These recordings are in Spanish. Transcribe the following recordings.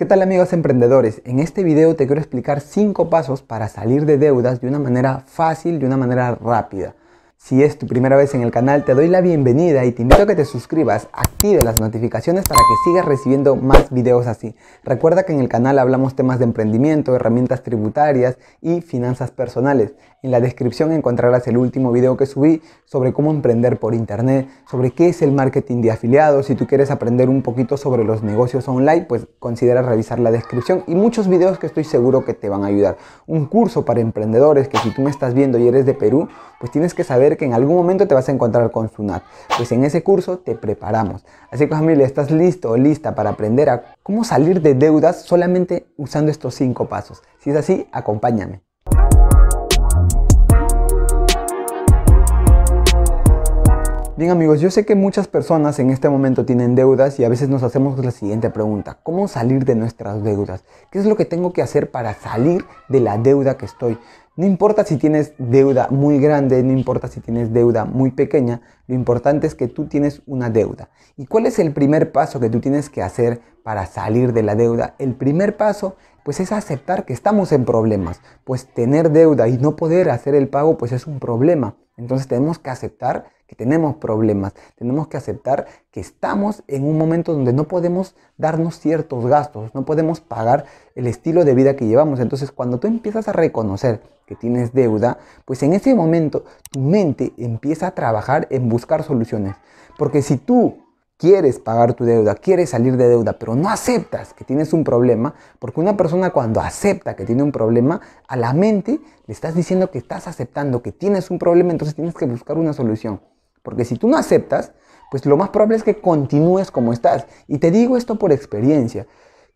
¿Qué tal amigos emprendedores? En este video te quiero explicar 5 pasos para salir de deudas de una manera fácil, de una manera rápida. Si es tu primera vez en el canal, te doy la bienvenida y te invito a que te suscribas, active las notificaciones para que sigas recibiendo más videos así. Recuerda que en el canal hablamos temas de emprendimiento, herramientas tributarias y finanzas personales. En la descripción encontrarás el último video que subí sobre cómo emprender por internet, sobre qué es el marketing de afiliados. Si tú quieres aprender un poquito sobre los negocios online, pues considera revisar la descripción y muchos videos que estoy seguro que te van a ayudar. Un curso para emprendedores que si tú me estás viendo y eres de Perú, pues tienes que saber que en algún momento te vas a encontrar con SUNAT. Pues en ese curso te preparamos. Así que familia, ¿estás listo o lista para aprender a cómo salir de deudas solamente usando estos cinco pasos? Si es así, acompáñame. Bien amigos, yo sé que muchas personas en este momento tienen deudas y a veces nos hacemos la siguiente pregunta. ¿Cómo salir de nuestras deudas? ¿Qué es lo que tengo que hacer para salir de la deuda que estoy? No importa si tienes deuda muy grande, no importa si tienes deuda muy pequeña, lo importante es que tú tienes una deuda. ¿Y cuál es el primer paso que tú tienes que hacer para salir de la deuda? El primer paso pues es aceptar que estamos en problemas, pues tener deuda y no poder hacer el pago pues es un problema. Entonces tenemos que aceptar que tenemos problemas. Tenemos que aceptar que estamos en un momento donde no podemos darnos ciertos gastos, no podemos pagar el estilo de vida que llevamos. Entonces, cuando tú empiezas a reconocer que tienes deuda, pues en ese momento tu mente empieza a trabajar en buscar soluciones. Porque si tú quieres pagar tu deuda, quieres salir de deuda, pero no aceptas que tienes un problema, porque una persona cuando acepta que tiene un problema, a la mente le estás diciendo que estás aceptando que tienes un problema, entonces tienes que buscar una solución. Porque si tú no aceptas, pues lo más probable es que continúes como estás. Y te digo esto por experiencia.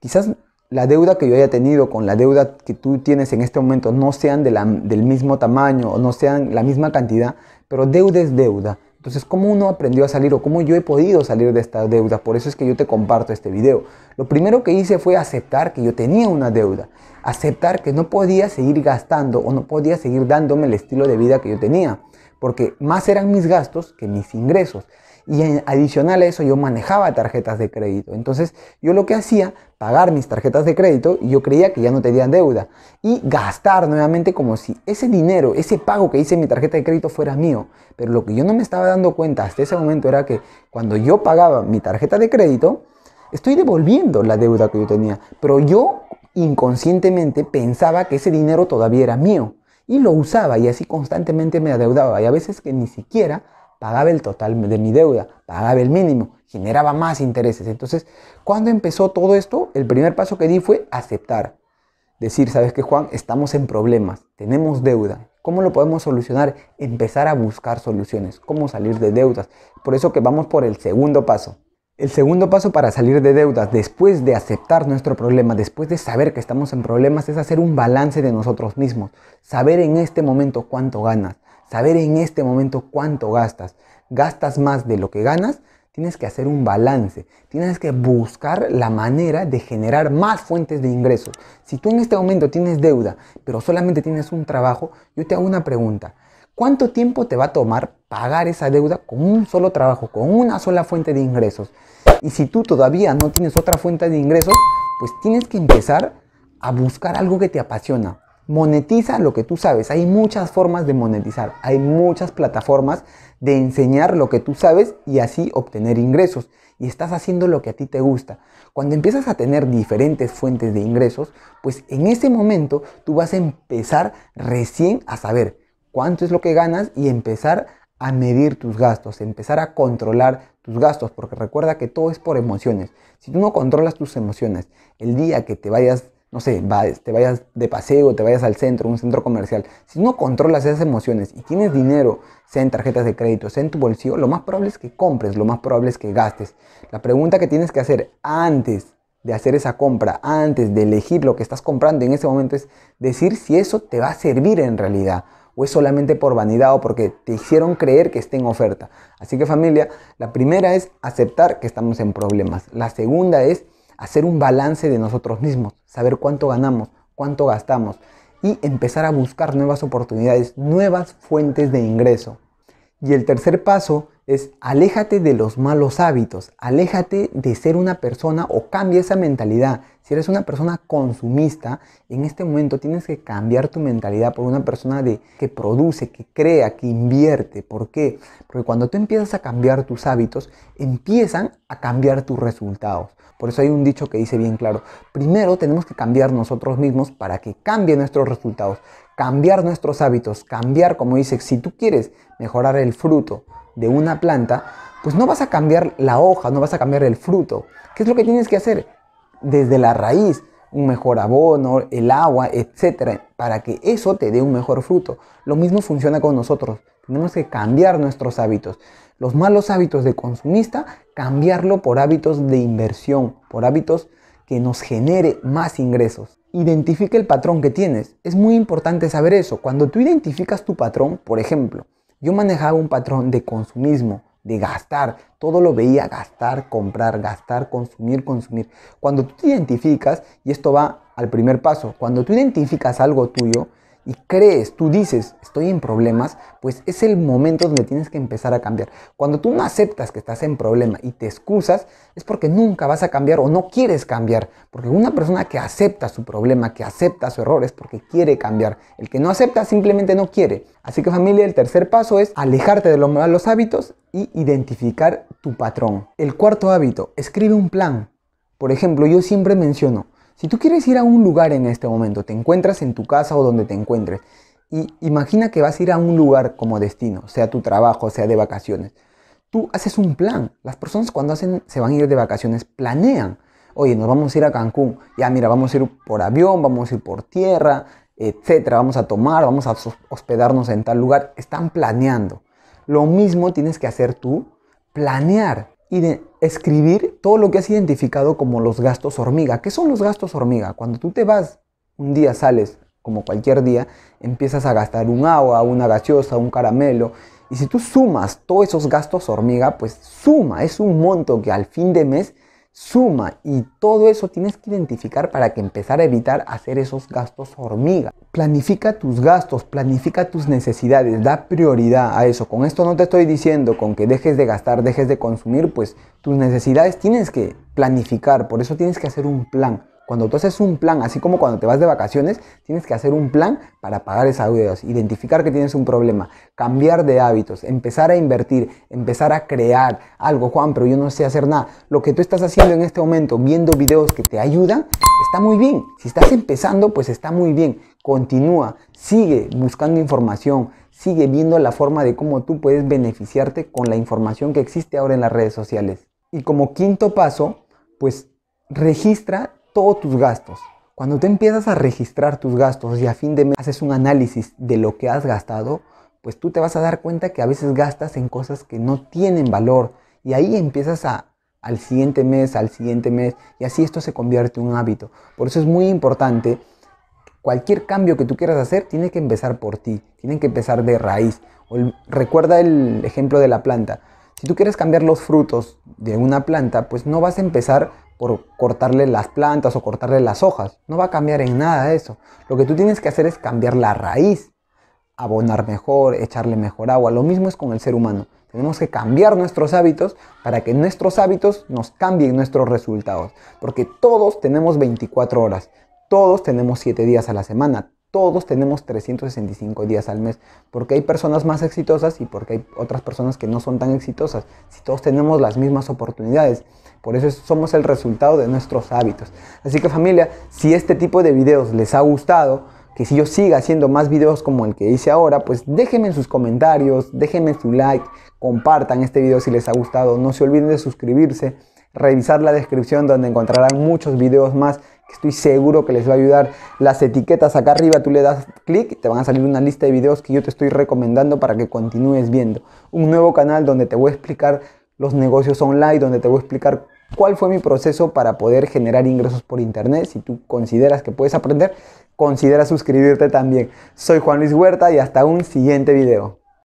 Quizás la deuda que yo haya tenido con la deuda que tú tienes en este momento no sean del mismo tamaño o no sean la misma cantidad, pero deuda es deuda. Entonces, ¿cómo uno aprendió a salir o cómo yo he podido salir de esta deuda? Por eso es que yo te comparto este video. Lo primero que hice fue aceptar que yo tenía una deuda, aceptar que no podía seguir gastando o no podía seguir dándome el estilo de vida que yo tenía porque más eran mis gastos que mis ingresos. Y en, adicional a eso yo manejaba tarjetas de crédito. Entonces yo lo que hacía, pagar mis tarjetas de crédito y yo creía que ya no tenía deuda. Y gastar nuevamente como si ese dinero, ese pago que hice en mi tarjeta de crédito fuera mío. Pero lo que yo no me estaba dando cuenta hasta ese momento era que cuando yo pagaba mi tarjeta de crédito, estoy devolviendo la deuda que yo tenía. Pero yo inconscientemente pensaba que ese dinero todavía era mío y lo usaba y así constantemente me adeudaba y a veces que ni siquiera pagaba el total de mi deuda, pagaba el mínimo, generaba más intereses. Entonces, cuando empezó todo esto, el primer paso que di fue aceptar. Decir, ¿sabes qué, Juan? Estamos en problemas, tenemos deuda. ¿Cómo lo podemos solucionar? Empezar a buscar soluciones, cómo salir de deudas. Por eso que vamos por el segundo paso. El segundo paso para salir de deudas después de aceptar nuestro problema, después de saber que estamos en problemas, es hacer un balance de nosotros mismos. Saber en este momento cuánto ganas, saber en este momento cuánto gastas. ¿Gastas más de lo que ganas? Tienes que hacer un balance, tienes que buscar la manera de generar más fuentes de ingresos. Si tú en este momento tienes deuda, pero solamente tienes un trabajo, yo te hago una pregunta. ¿Cuánto tiempo te va a tomar pagar esa deuda con un solo trabajo, con una sola fuente de ingresos? Y si tú todavía no tienes otra fuente de ingresos, pues tienes que empezar a buscar algo que te apasiona. Monetiza lo que tú sabes. Hay muchas formas de monetizar. Hay muchas plataformas de enseñar lo que tú sabes y así obtener ingresos. Y estás haciendo lo que a ti te gusta. Cuando empiezas a tener diferentes fuentes de ingresos, pues en ese momento tú vas a empezar recién a saber cuánto es lo que ganas y empezar a medir tus gastos, empezar a controlar tus gastos, porque recuerda que todo es por emociones. Si tú no controlas tus emociones, el día que te vayas, no sé, te vayas de paseo, te vayas al centro, un centro comercial, si no controlas esas emociones y tienes dinero, sea en tarjetas de crédito, sea en tu bolsillo, lo más probable es que compres, lo más probable es que gastes. La pregunta que tienes que hacer antes de hacer esa compra, antes de elegir lo que estás comprando en ese momento es decir si eso te va a servir en realidad o es solamente por vanidad o porque te hicieron creer que está en oferta. Así que familia, la primera es aceptar que estamos en problemas. La segunda es hacer un balance de nosotros mismos, saber cuánto ganamos, cuánto gastamos y empezar a buscar nuevas oportunidades, nuevas fuentes de ingreso. Y el tercer paso es aléjate de los malos hábitos, aléjate de ser una persona o cambia esa mentalidad. Si eres una persona consumista, en este momento tienes que cambiar tu mentalidad por una persona de, que produce, que crea, que invierte. ¿Por qué? Porque cuando tú empiezas a cambiar tus hábitos, empiezan a cambiar tus resultados. Por eso hay un dicho que dice bien claro, primero tenemos que cambiar nosotros mismos para que cambien nuestros resultados, cambiar nuestros hábitos, cambiar, como dice, si tú quieres mejorar el fruto, de una planta, pues no vas a cambiar la hoja, no vas a cambiar el fruto. ¿Qué es lo que tienes que hacer? Desde la raíz, un mejor abono, el agua, etcétera, para que eso te dé un mejor fruto. Lo mismo funciona con nosotros. Tenemos que cambiar nuestros hábitos. Los malos hábitos de consumista, cambiarlo por hábitos de inversión, por hábitos que nos genere más ingresos. Identifica el patrón que tienes. Es muy importante saber eso. Cuando tú identificas tu patrón, por ejemplo, yo manejaba un patrón de consumismo, de gastar. Todo lo veía gastar, comprar, gastar, consumir, consumir. Cuando tú te identificas, y esto va al primer paso, cuando tú identificas algo tuyo, y crees, tú dices, estoy en problemas, pues es el momento donde tienes que empezar a cambiar. Cuando tú no aceptas que estás en problema y te excusas, es porque nunca vas a cambiar o no quieres cambiar. Porque una persona que acepta su problema, que acepta su error, es porque quiere cambiar. El que no acepta simplemente no quiere. Así que familia, el tercer paso es alejarte de los malos hábitos y identificar tu patrón. El cuarto hábito, escribe un plan. Por ejemplo, yo siempre menciono, si tú quieres ir a un lugar en este momento, te encuentras en tu casa o donde te encuentres, y imagina que vas a ir a un lugar como destino, sea tu trabajo, sea de vacaciones. Tú haces un plan. Las personas cuando hacen, se van a ir de vacaciones, planean. Oye, nos vamos a ir a Cancún. Ya, mira, vamos a ir por avión, vamos a ir por tierra, etcétera. Vamos a tomar, vamos a hospedarnos en tal lugar. Están planeando. Lo mismo tienes que hacer tú, planear. Y de escribir todo lo que has identificado como los gastos hormiga. ¿Qué son los gastos hormiga? Cuando tú te vas, un día sales, como cualquier día, empiezas a gastar un agua, una gaseosa, un caramelo. Y si tú sumas todos esos gastos hormiga, pues suma, es un monto que al fin de mes suma y todo eso tienes que identificar para que empezar a evitar hacer esos gastos hormiga. Planifica tus gastos, planifica tus necesidades, da prioridad a eso. Con esto no te estoy diciendo con que dejes de gastar, dejes de consumir, pues tus necesidades tienes que planificar, por eso tienes que hacer un plan. Cuando tú haces un plan, así como cuando te vas de vacaciones, tienes que hacer un plan para pagar esas deudas, identificar que tienes un problema, cambiar de hábitos, empezar a invertir, empezar a crear algo, Juan, pero yo no sé hacer nada. Lo que tú estás haciendo en este momento, viendo videos que te ayudan, está muy bien. Si estás empezando, pues está muy bien. Continúa, sigue buscando información, sigue viendo la forma de cómo tú puedes beneficiarte con la información que existe ahora en las redes sociales. Y como quinto paso, pues registra todos tus gastos. Cuando te empiezas a registrar tus gastos y a fin de mes haces un análisis de lo que has gastado, pues tú te vas a dar cuenta que a veces gastas en cosas que no tienen valor y ahí empiezas a al siguiente mes, al siguiente mes y así esto se convierte en un hábito. Por eso es muy importante cualquier cambio que tú quieras hacer tiene que empezar por ti, tiene que empezar de raíz. recuerda el ejemplo de la planta. Si tú quieres cambiar los frutos de una planta, pues no vas a empezar por cortarle las plantas o cortarle las hojas. No va a cambiar en nada eso. Lo que tú tienes que hacer es cambiar la raíz, abonar mejor, echarle mejor agua. Lo mismo es con el ser humano. Tenemos que cambiar nuestros hábitos para que nuestros hábitos nos cambien nuestros resultados. Porque todos tenemos 24 horas, todos tenemos 7 días a la semana, todos tenemos 365 días al mes, porque hay personas más exitosas y porque hay otras personas que no son tan exitosas. Si todos tenemos las mismas oportunidades, por eso somos el resultado de nuestros hábitos. Así que familia, si este tipo de videos les ha gustado, que si yo siga haciendo más videos como el que hice ahora, pues déjenme en sus comentarios, déjenme su like, compartan este video si les ha gustado, no se olviden de suscribirse, revisar la descripción donde encontrarán muchos videos más estoy seguro que les va a ayudar. Las etiquetas acá arriba, tú le das clic, te van a salir una lista de videos que yo te estoy recomendando para que continúes viendo. Un nuevo canal donde te voy a explicar los negocios online, donde te voy a explicar cuál fue mi proceso para poder generar ingresos por internet. Si tú consideras que puedes aprender, considera suscribirte también. Soy Juan Luis Huerta y hasta un siguiente video.